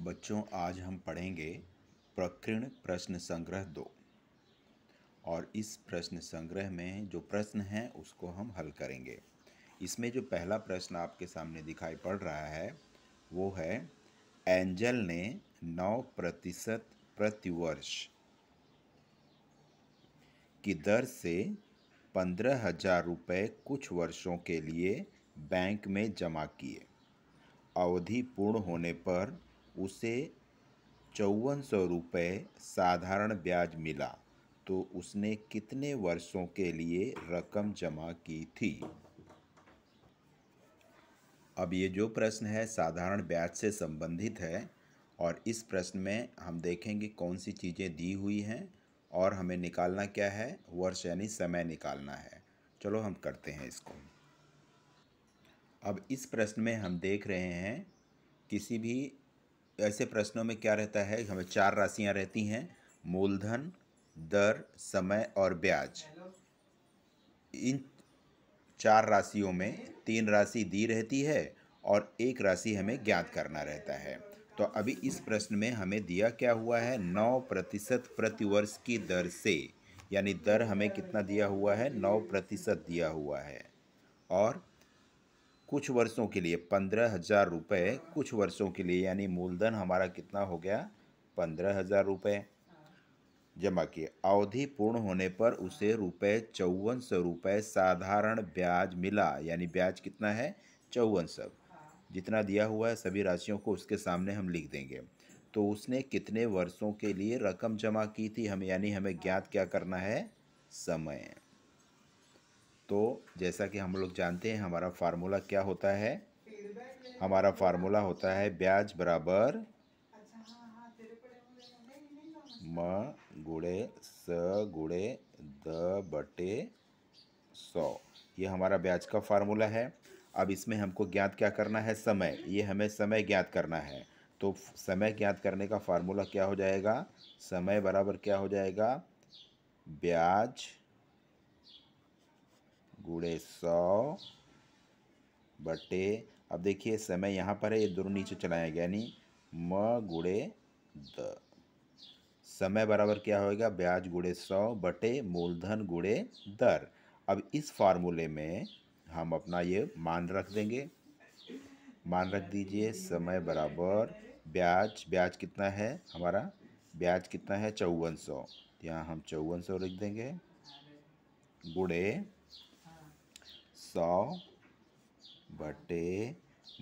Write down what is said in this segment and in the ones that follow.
बच्चों आज हम पढ़ेंगे प्रकृण प्रश्न संग्रह दो और इस प्रश्न संग्रह में जो प्रश्न हैं उसको हम हल करेंगे इसमें जो पहला प्रश्न आपके सामने दिखाई पड़ रहा है वो है एंजल ने नौ प्रतिशत प्रतिवर्ष की दर से पंद्रह हजार रुपये कुछ वर्षों के लिए बैंक में जमा किए अवधि पूर्ण होने पर उसे चौवन सौ रुपये साधारण ब्याज मिला तो उसने कितने वर्षों के लिए रकम जमा की थी अब ये जो प्रश्न है साधारण ब्याज से संबंधित है और इस प्रश्न में हम देखेंगे कौन सी चीज़ें दी हुई हैं और हमें निकालना क्या है वर्ष यानी समय निकालना है चलो हम करते हैं इसको अब इस प्रश्न में हम देख रहे हैं किसी भी ऐसे प्रश्नों में क्या रहता है हमें चार राशियां रहती हैं मूलधन दर समय और ब्याज इन चार राशियों में तीन राशि दी रहती है और एक राशि हमें ज्ञात करना रहता है तो अभी इस प्रश्न में हमें दिया क्या हुआ है नौ प्रतिशत प्रतिवर्ष की दर से यानी दर हमें कितना दिया हुआ है नौ प्रतिशत दिया हुआ है और कुछ वर्षों के लिए पंद्रह हज़ार रुपये कुछ वर्षों के लिए यानी मूलधन हमारा कितना हो गया पंद्रह हज़ार रुपये जमा किए अवधि पूर्ण होने पर उसे रुपये चौवन सौ रुपये साधारण ब्याज मिला यानी ब्याज कितना है चौवन सौ जितना दिया हुआ है सभी राशियों को उसके सामने हम लिख देंगे तो उसने कितने वर्षों के लिए रकम जमा की थी हम यानी हमें ज्ञात क्या करना है समय तो जैसा कि हम लोग जानते हैं हमारा फार्मूला क्या होता है हमारा फार्मूला होता है ब्याज बराबर म गुड़े स गुड़े द बटे सौ ये हमारा ब्याज का फार्मूला है अब इसमें हमको ज्ञात क्या करना है समय ये हमें समय ज्ञात करना है तो समय ज्ञात करने का फार्मूला क्या हो जाएगा समय बराबर क्या हो जाएगा ब्याज गुड़े सौ बटे अब देखिए समय यहाँ पर है ये दोनों नीचे चलाया गया यानी म गुड़े द समय बराबर क्या होएगा ब्याज गुड़े सौ बटे मूलधन गुड़े दर अब इस फार्मूले में हम अपना ये मान रख देंगे मान रख दीजिए समय बराबर ब्याज ब्याज कितना है हमारा ब्याज कितना है चौवन सौ यहाँ हम चौवन सौ लिख देंगे गुड़े सौ बटे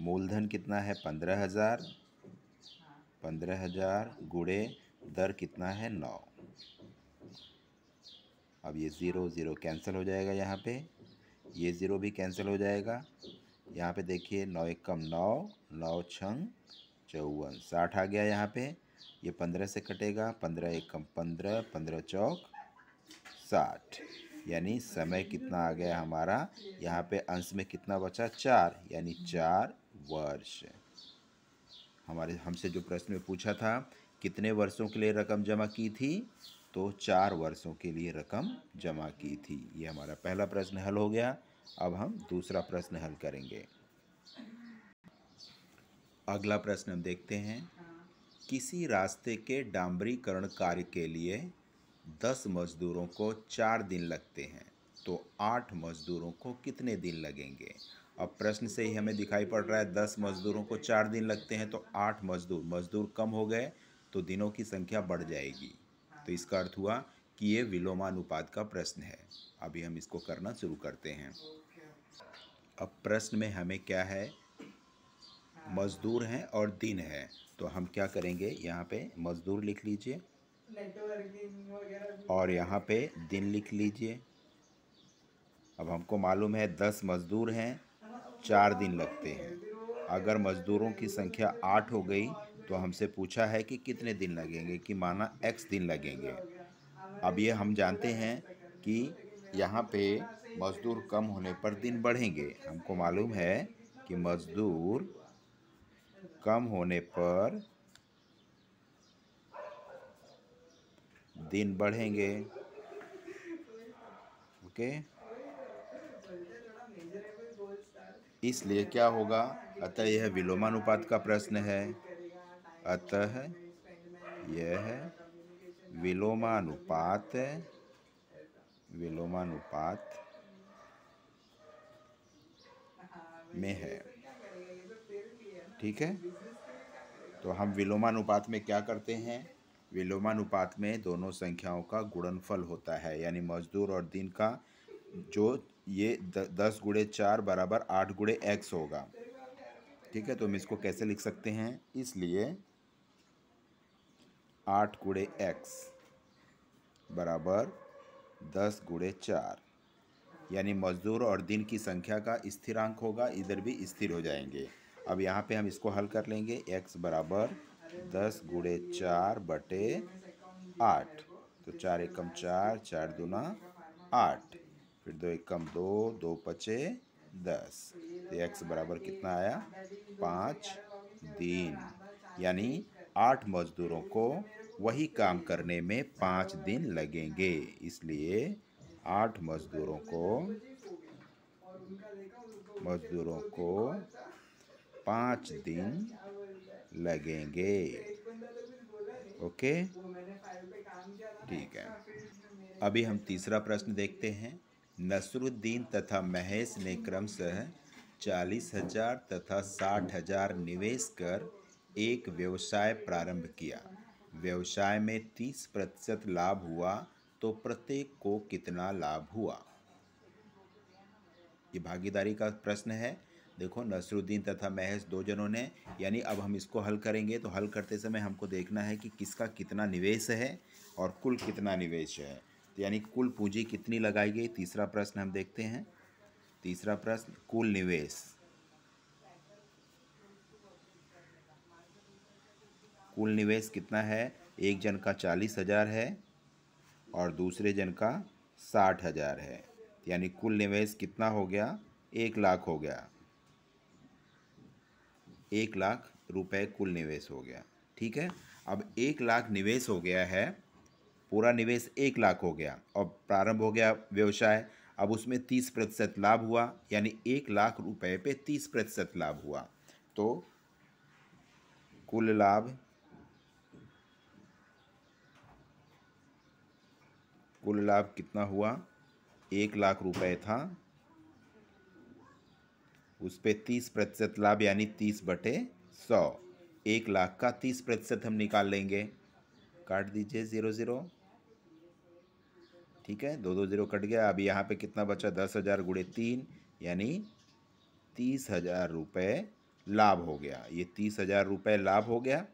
मूलधन कितना है पंद्रह हज़ार पंद्रह हज़ार गुड़े दर कितना है नौ अब ये ज़ीरो ज़ीरो कैंसिल हो जाएगा यहाँ पे ये ज़ीरो भी कैंसिल हो जाएगा यहाँ पे देखिए नौ एक कम नौ नौ छंग चौवन साठ आ गया यहाँ पे ये पंद्रह से कटेगा पंद्रह एक कम पंद्रह पंद्रह चौक साठ यानी समय कितना आ गया हमारा यहाँ पे अंश में कितना बचा चार यानी चार वर्ष हमारे हमसे जो प्रश्न में पूछा था कितने वर्षों के लिए रकम जमा की थी तो चार वर्षों के लिए रकम जमा की थी ये हमारा पहला प्रश्न हल हो गया अब हम दूसरा प्रश्न हल करेंगे अगला प्रश्न हम देखते हैं किसी रास्ते के डांबरीकरण कार्य के लिए दस मज़दूरों को चार दिन लगते हैं तो आठ मज़दूरों को कितने दिन लगेंगे अब प्रश्न से ही हमें दिखाई पड़ रहा है दस मज़दूरों को चार दिन लगते हैं तो आठ मज़दूर मज़दूर कम हो गए तो दिनों की संख्या बढ़ जाएगी तो इसका अर्थ हुआ कि ये विलोमानुपात का प्रश्न है अभी हम इसको करना शुरू करते हैं अब प्रश्न में हमें क्या है मज़दूर हैं और दिन है तो हम क्या करेंगे यहाँ पे मज़दूर लिख लीजिए और यहाँ पे दिन लिख लीजिए अब हमको मालूम है दस मज़दूर हैं चार दिन लगते हैं अगर मज़दूरों की संख्या आठ हो गई तो हमसे पूछा है कि कितने दिन लगेंगे कि माना एक्स दिन लगेंगे अब ये हम जानते हैं कि यहाँ पे मज़दूर कम होने पर दिन बढ़ेंगे हमको मालूम है कि मज़दूर कम होने पर दिन बढ़ेंगे ओके इसलिए क्या होगा अतः यह विलोमानुपात का प्रश्न है अतः यह विलोमानुपात विलोमानुपात में है ठीक है तो हम विलोमानुपात में क्या करते हैं विलोमानुपात में दोनों संख्याओं का गुणनफल होता है यानी मजदूर और दिन का जो ये द, दस गुड़े चार बराबर आठ गुड़े एक्स होगा ठीक है तो हम इसको कैसे लिख सकते हैं इसलिए आठ गुड़े एक्स बराबर दस गुड़े चार यानी मजदूर और दिन की संख्या का स्थिरांक होगा इधर भी स्थिर हो जाएंगे अब यहाँ पे हम इसको हल कर लेंगे एक्स बराबर दस गुड़े चार बटे आठ तो चार एकम चार चार दूना आठ फिर दो एकम दो दो पचे दस तो एक्स बराबर कितना आया पाँच दिन यानी आठ मजदूरों को वही काम करने में पाँच दिन लगेंगे इसलिए आठ मजदूरों को मजदूरों को पाँच दिन लगेंगे ओके ठीक है अभी हम तीसरा प्रश्न देखते हैं नसरुद्दीन तथा महेश ने क्रमशः चालीस हजार तथा साठ हजार निवेश कर एक व्यवसाय प्रारंभ किया व्यवसाय में तीस प्रतिशत लाभ हुआ तो प्रत्येक को कितना लाभ हुआ ये भागीदारी का प्रश्न है देखो नसरुद्दीन तथा महज दो जनों ने यानी अब हम इसको हल करेंगे तो हल करते समय हमको देखना है कि किसका कितना निवेश है और कुल कितना निवेश है तो यानी कुल पूंजी कितनी लगाई गई तीसरा प्रश्न हम देखते हैं तीसरा प्रश्न कुल निवेश कुल निवेश कितना है एक जन का चालीस हज़ार है और दूसरे जन का साठ हज़ार है यानी कुल निवेश कितना हो गया एक लाख हो गया एक लाख रुपए कुल निवेश हो गया ठीक है अब एक लाख निवेश हो गया है पूरा निवेश एक लाख हो गया और प्रारंभ हो गया व्यवसाय अब उसमें तीस प्रतिशत लाभ हुआ यानी एक लाख रुपए पे तीस प्रतिशत लाभ हुआ तो कुल लाभ कुल लाभ कितना हुआ एक लाख रुपए था उस पर तीस प्रतिशत लाभ यानी तीस बटे सौ एक लाख का तीस प्रतिशत हम निकाल लेंगे काट दीजिए ज़ीरो ज़ीरो ठीक है दो दो ज़ीरो कट गया अब यहाँ पे कितना बचा दस हज़ार गुड़े तीन यानी तीस हज़ार रुपये लाभ हो गया ये तीस हज़ार रुपये लाभ हो गया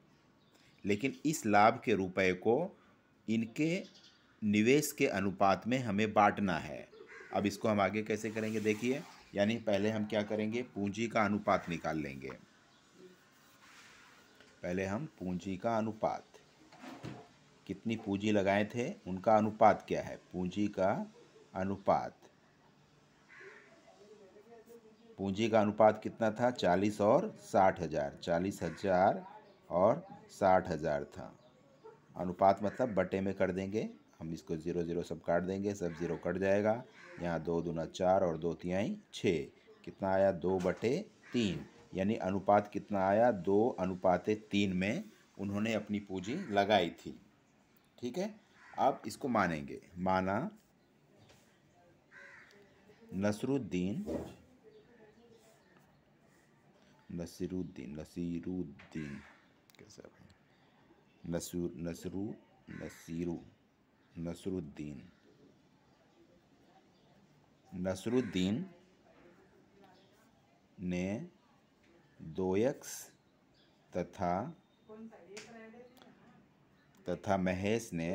लेकिन इस लाभ के रुपए को इनके निवेश के अनुपात में हमें बांटना है अब इसको हम आगे कैसे करेंगे देखिए यानी पहले हम क्या करेंगे पूंजी का अनुपात निकाल लेंगे पहले हम पूंजी का अनुपात कितनी पूंजी लगाए थे उनका अनुपात क्या है पूंजी का अनुपात पूंजी का अनुपात कितना था चालीस और साठ हज़ार चालीस हज़ार और साठ हज़ार था अनुपात मतलब बटे में कर देंगे हम इसको ज़ीरो ज़ीरो सब काट देंगे सब ज़ीरो कट जाएगा यहाँ दो दूना चार और दो तिहाई छः कितना आया दो बटे तीन यानी अनुपात कितना आया दो अनुपात तीन में उन्होंने अपनी पूंजी लगाई थी ठीक है अब इसको मानेंगे माना नसरुद्दीन नसीरुद्दीन नसीरुद्दीन कैसा नसरु नसरू नसरू नसीरू नसरुद्दीन नसरुद्दीन ने दोयक्स तथा तथा महेश ने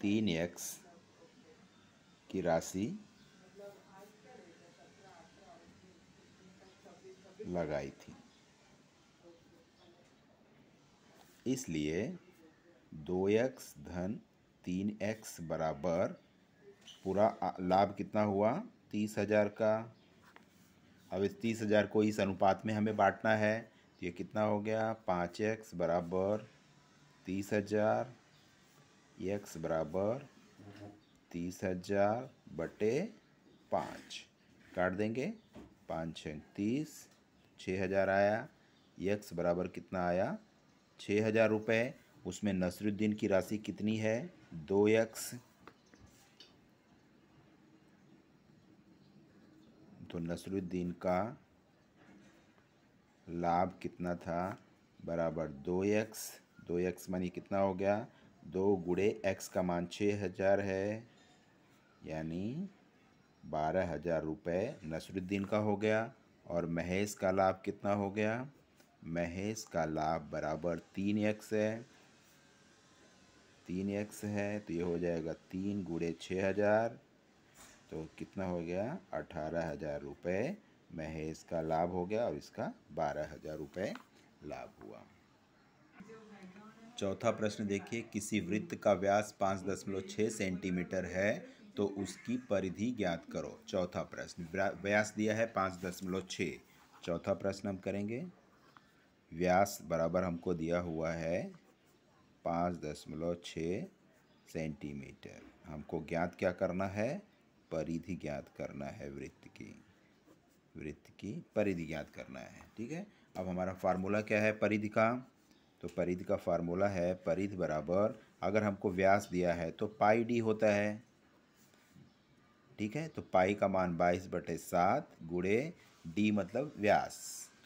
तीन एक्स की राशि लगाई थी इसलिए दो एक्स धन तीन एक्स बराबर पूरा लाभ कितना हुआ तीस हज़ार का अब इस तीस हज़ार को इस अनुपात में हमें बांटना है तो ये कितना हो गया पाँच एक्स बराबर तीस हज़ार एक्स बराबर तीस हज़ार बटे पाँच काट देंगे पाँच छः तीस छः हज़ार आया एक्स बराबर कितना आया छः हज़ार रुपये उसमें नसरुद्दीन की राशि कितनी है दो यक्स तो नसरुद्दीन का लाभ कितना था बराबर दो यक्स दो यक्स मानी कितना हो गया दो गुड़े एक्स का मान छः हज़ार है यानी बारह हज़ार रुपये नसरुद्दीन का हो गया और महेश का लाभ कितना हो गया महेश का लाभ बराबर तीन एक्स है तीन एक्स है तो ये हो जाएगा तीन गुड़े छः हज़ार तो कितना हो गया अठारह हज़ार रुपये महेश का लाभ हो गया और इसका बारह हज़ार रुपये लाभ हुआ चौथा प्रश्न देखिए किसी वृत्त का व्यास पाँच दशमलव छः सेंटीमीटर है तो उसकी परिधि ज्ञात करो चौथा प्रश्न व्यास दिया है पाँच दशमलव छः चौथा प्रश्न हम करेंगे व्यास बराबर हमको दिया हुआ है पाँच दशमलव छः सेंटीमीटर हमको ज्ञात क्या करना है परिधि ज्ञात करना है वृत्त की वृत्त की परिधि ज्ञात करना है ठीक है अब हमारा फार्मूला क्या है परिधि का तो परिधि का फार्मूला है परिधि बराबर अगर हमको व्यास दिया है तो पाई डी होता है ठीक है तो पाई का मान बाईस बटे सात गुड़े डी मतलब व्यास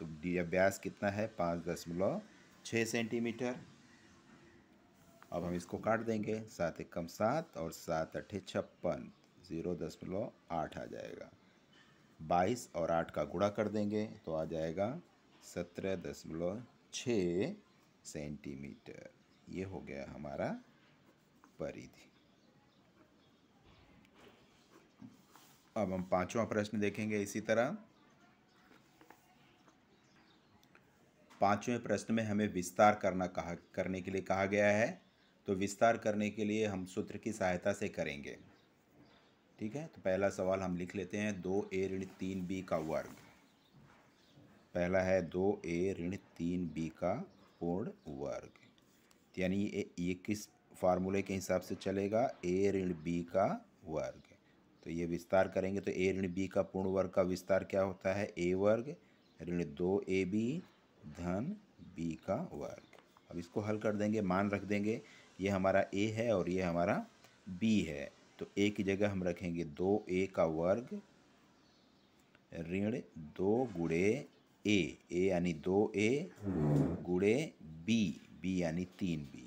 तो व्यास कितना है पाँच दशमलव छः सेंटीमीटर अब हम इसको काट देंगे सात एक कम सात और सात अठे छप्पन ज़ीरो दशमलव आठ आ जाएगा बाईस और आठ का गुड़ा कर देंगे तो आ जाएगा सत्रह दशमलव छः सेंटीमीटर ये हो गया हमारा परिधि अब हम पांचवा प्रश्न देखेंगे इसी तरह पाँचवें प्रश्न में हमें विस्तार करना कहा करने के लिए कहा गया है तो विस्तार करने के लिए हम सूत्र की सहायता से करेंगे ठीक है तो पहला सवाल हम लिख लेते हैं दो ए ऋण तीन बी का वर्ग पहला है दो ए ऋण तीन बी का पूर्ण वर्ग यानी ये ये किस फार्मूले के हिसाब से चलेगा ए ऋण बी का वर्ग तो ये विस्तार करेंगे तो ए ऋण बी का पूर्ण वर्ग का विस्तार क्या होता है ए वर्ग ऋण दो ए बी धन बी का वर्ग अब इसको हल कर देंगे मान रख देंगे ये हमारा ए है और ये हमारा बी है तो ए की जगह हम रखेंगे दो ए का वर्ग ऋण दो गुड़े ए ए यानी दो ए गुड़े बी बी यानी तीन बी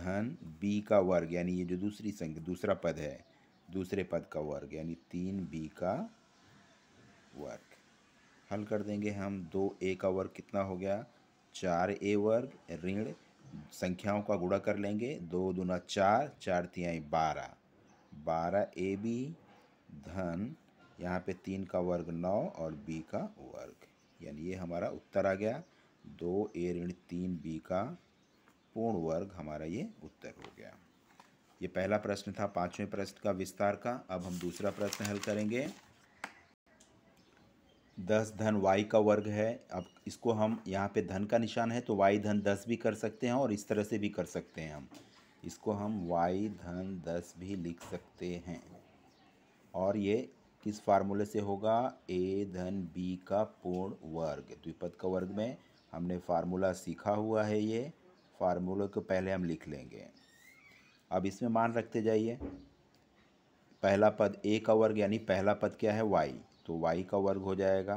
धन बी का वर्ग यानी ये जो दूसरी संख्या दूसरा पद है दूसरे पद का वर्ग यानी तीन बी का वर्ग हल कर देंगे हम दो ए का वर्ग कितना हो गया चार ए वर्ग ऋण संख्याओं का गुड़ा कर लेंगे दो दूना चार चार तिहाई बारह बारह ए बी धन यहाँ पे तीन का वर्ग नौ और बी का वर्ग यानी ये हमारा उत्तर आ गया दो ए ऋण तीन बी का पूर्ण वर्ग हमारा ये उत्तर हो गया ये पहला प्रश्न था पांचवें प्रश्न का विस्तार का अब हम दूसरा प्रश्न हल करेंगे दस धन वाई का वर्ग है अब इसको हम यहाँ पे धन का निशान है तो वाई धन दस भी कर सकते हैं और इस तरह से भी कर सकते हैं हम इसको हम वाई धन दस भी लिख सकते हैं और ये किस फार्मूले से होगा ए धन बी का पूर्ण वर्ग द्विपद का वर्ग में हमने फार्मूला सीखा हुआ है ये फार्मूले को पहले हम लिख लेंगे अब इसमें मान रखते जाइए पहला पद ए का वर्ग यानी पहला पद क्या है वाई तो वाई का वर्ग हो जाएगा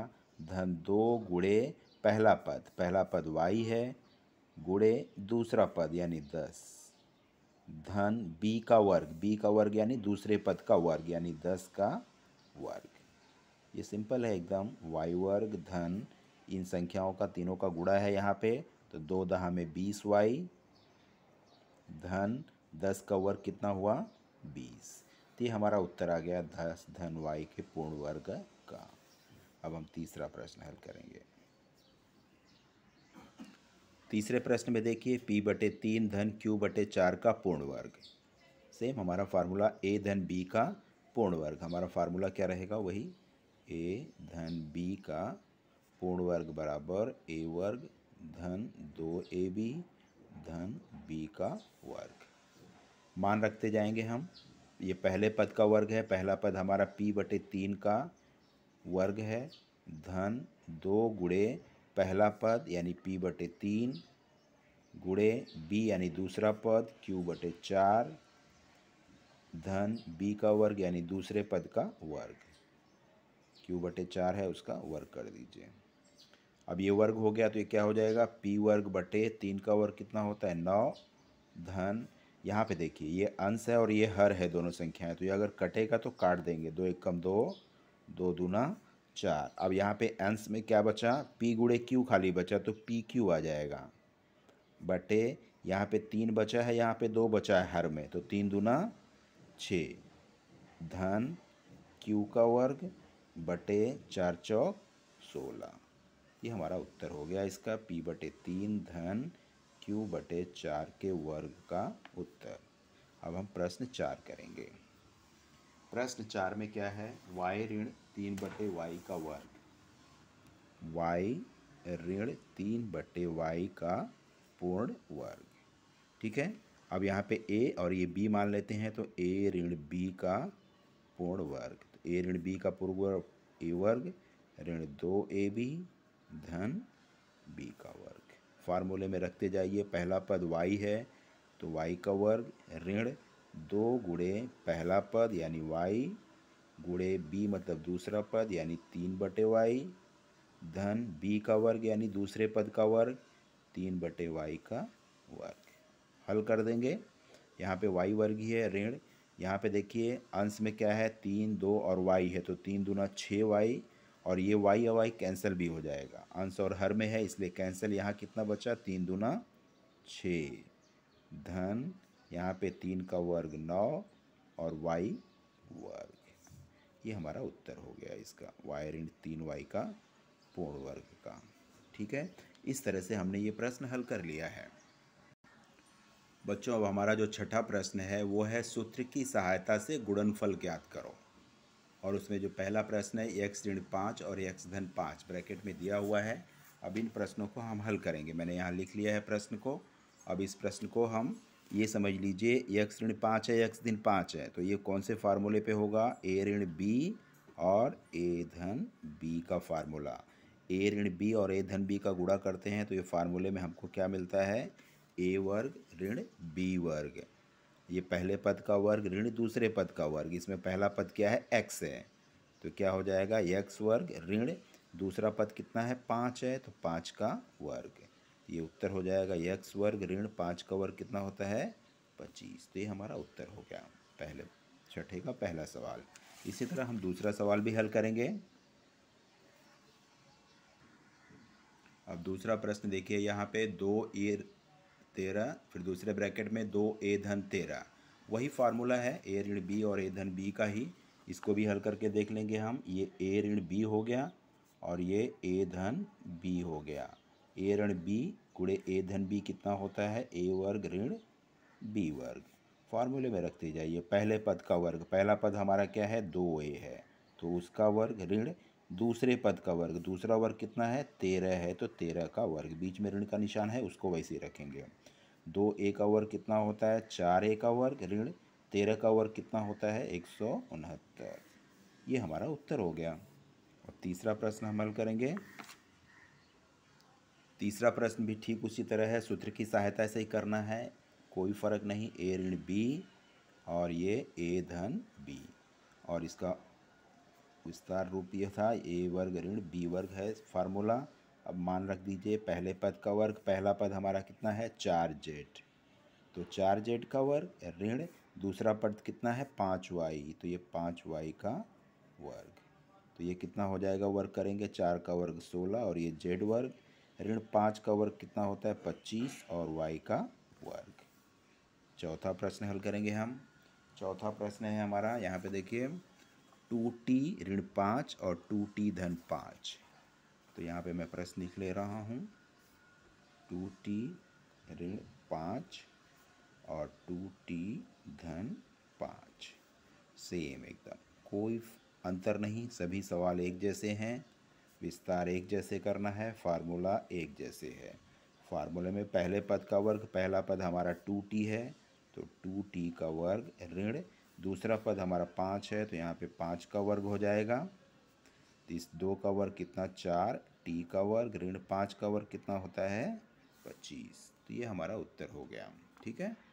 धन दो गुड़े पहला पद पहला पद वाई है गुड़े दूसरा पद यानी दस धन बी का वर्ग बी का वर्ग यानी दूसरे पद का वर्ग यानी दस का वर्ग ये सिंपल है एकदम वाई वर्ग धन इन संख्याओं का तीनों का गुड़ा है यहाँ पे तो दो दहा में बीस वाई धन दस का वर्ग कितना हुआ बीस ये हमारा उत्तर आ गया धस धन वाई के पूर्ण वर्ग का अब हम तीसरा प्रश्न हल करेंगे तीसरे प्रश्न में देखिए पी बटे तीन धन क्यू बटे चार का पूर्ण वर्ग सेम हमारा फार्मूला ए धन बी का पूर्ण वर्ग हमारा फार्मूला क्या रहेगा वही ए धन बी का पूर्ण वर्ग बराबर ए वर्ग धन दो ए बी धन बी का वर्ग मान रखते जाएंगे हम ये पहले पद का वर्ग है पहला पद हमारा पी बटे तीन का वर्ग है धन दो गुड़े पहला पद यानी पी बटे तीन गुड़े बी यानी दूसरा पद क्यू बटे चार धन बी का वर्ग यानी दूसरे पद का वर्ग क्यू बटे चार है उसका वर्ग कर दीजिए अब ये वर्ग हो गया तो ये क्या हो जाएगा पी वर्ग बटे तीन का वर्ग कितना होता है नौ धन यहाँ पे देखिए ये अंश है और ये हर है दोनों संख्याएं तो ये अगर कटेगा तो काट देंगे दो एक कम दो दो दूना चार अब यहाँ पे अंश में क्या बचा पी गुड़े क्यू खाली बचा तो पी क्यू आ जाएगा बटे यहाँ पे तीन बचा है यहाँ पे दो बचा है हर में तो तीन दूना छ धन क्यू का वर्ग बटे चार चौक सोलह ये हमारा उत्तर हो गया इसका पी बटे तीन धन क्यू बटे चार के वर्ग का उत्तर अब हम प्रश्न चार करेंगे प्रश्न चार में क्या है वाई ऋण तीन बटे वाई का वर्ग वाई ऋण तीन बटे वाई का पूर्ण वर्ग ठीक है अब यहाँ पे ए और ये बी मान लेते हैं तो ए ऋण बी का पूर्ण वर्ग तो ए ऋण बी का पूर्ण वर्ग ए वर्ग ऋण दो ए बी धन बी का वर्ग फार्मूले में रखते जाइए पहला पद वाई है तो वाई का वर्ग ऋण दो गुड़े पहला पद यानी वाई गुड़े बी मतलब दूसरा पद यानी तीन बटे वाई धन बी का वर्ग यानी दूसरे पद का वर्ग तीन बटे वाई का वर्ग हल कर देंगे यहाँ पे वाई वर्ग ही है ऋण यहाँ पे देखिए अंश में क्या है तीन दो और वाई है तो तीन दूना छः वाई और ये वाई या वाई कैंसिल भी हो जाएगा आंसर हर में है इसलिए कैंसिल यहाँ कितना बचा तीन दूना छः धन यहाँ पे तीन का वर्ग नौ और वाई वर्ग ये हमारा उत्तर हो गया इसका वाई ऋण तीन वाई का पूर्ण वर्ग का ठीक है इस तरह से हमने ये प्रश्न हल कर लिया है बच्चों अब हमारा जो छठा प्रश्न है वो है सूत्र की सहायता से गुणनफल ज्ञात करो और उसमें जो पहला प्रश्न है एक्स ऋण पाँच और एक्स धन पाँच ब्रैकेट में दिया हुआ है अब इन प्रश्नों को हम हल करेंगे मैंने यहाँ लिख लिया है प्रश्न को अब इस प्रश्न को हम ये समझ लीजिए एक्स ऋण पाँच है एक्स धन पाँच है तो ये कौन से फार्मूले पे होगा ए ऋण बी और ए धन बी का फार्मूला ए ऋण बी और ए धन बी का गुड़ा करते हैं तो ये फार्मूले में हमको क्या मिलता है ए वर्ग ऋण बी वर्ग ये पहले पद का वर्ग ऋण दूसरे पद का वर्ग इसमें पहला पद क्या है एक्स है तो क्या हो जाएगा एक्स वर्ग ऋण दूसरा पद कितना है पाँच है तो पाँच का वर्ग ये उत्तर हो जाएगा एक्स वर्ग ऋण पाँच का वर्ग कितना होता है पच्चीस तो ये हमारा उत्तर हो गया पहले छठे का पहला सवाल इसी तरह हम दूसरा सवाल भी हल करेंगे अब दूसरा प्रश्न देखिए यहाँ पे दो ए तेरह फिर दूसरे ब्रैकेट में दो ए धन तेरह वही फार्मूला है ए ऋण बी और ए धन बी का ही इसको भी हल करके देख लेंगे हम ये ए ऋण बी हो गया और ये ए धन बी हो गया ए ऋण बी कूड़े ए धन बी कितना होता है ए वर्ग ऋण बी वर्ग फार्मूले में रखते जाइए पहले पद का वर्ग पहला पद हमारा क्या है दो ए है तो उसका वर्ग ऋण दूसरे पद का वर्ग दूसरा वर्ग कितना है तेरह है तो तेरह का वर्ग बीच में ऋण का निशान है उसको वैसे रखेंगे दो ए का वर्ग कितना होता है चार ए का वर्ग ऋण तेरह का वर्ग कितना होता है एक सौ उनहत्तर ये हमारा उत्तर हो गया और तीसरा प्रश्न हम हल करेंगे तीसरा प्रश्न भी ठीक उसी तरह है सूत्र की सहायता से ही करना है कोई फ़र्क नहीं ए ऋण बी और ये ए धन बी और इसका विस्तार रूप यह था ए वर्ग ऋण बी वर्ग है फार्मूला अब मान रख दीजिए पहले पद का वर्ग पहला पद हमारा कितना है चार जेड तो चार जेड का वर्ग ऋण दूसरा पद कितना है पाँच वाई तो ये पाँच वाई का वर्ग तो ये कितना हो जाएगा वर्ग करेंगे चार का वर्ग सोलह और ये जेड वर्ग ऋण पाँच का वर्ग कितना होता है पच्चीस और वाई का वर्ग चौथा प्रश्न हल करेंगे हम चौथा प्रश्न है हमारा यहाँ पे देखिए टू टी ऋण पाँच और टू टी धन पाँच तो यहाँ पे मैं प्रश्न लिख ले रहा हूँ टू टी ऋण पाँच और टू टी धन पाँच सेम एकदम कोई अंतर नहीं सभी सवाल एक जैसे हैं विस्तार एक जैसे करना है फार्मूला एक जैसे है फार्मूले में पहले पद का वर्ग पहला पद हमारा टू टी है तो टू टी का वर्ग ऋण दूसरा पद हमारा पाँच है तो यहाँ पे पाँच का वर्ग हो जाएगा तो इस दो का वर्ग कितना चार टी का वर्ग ऋण पाँच का वर्ग कितना होता है पच्चीस तो ये हमारा उत्तर हो गया ठीक है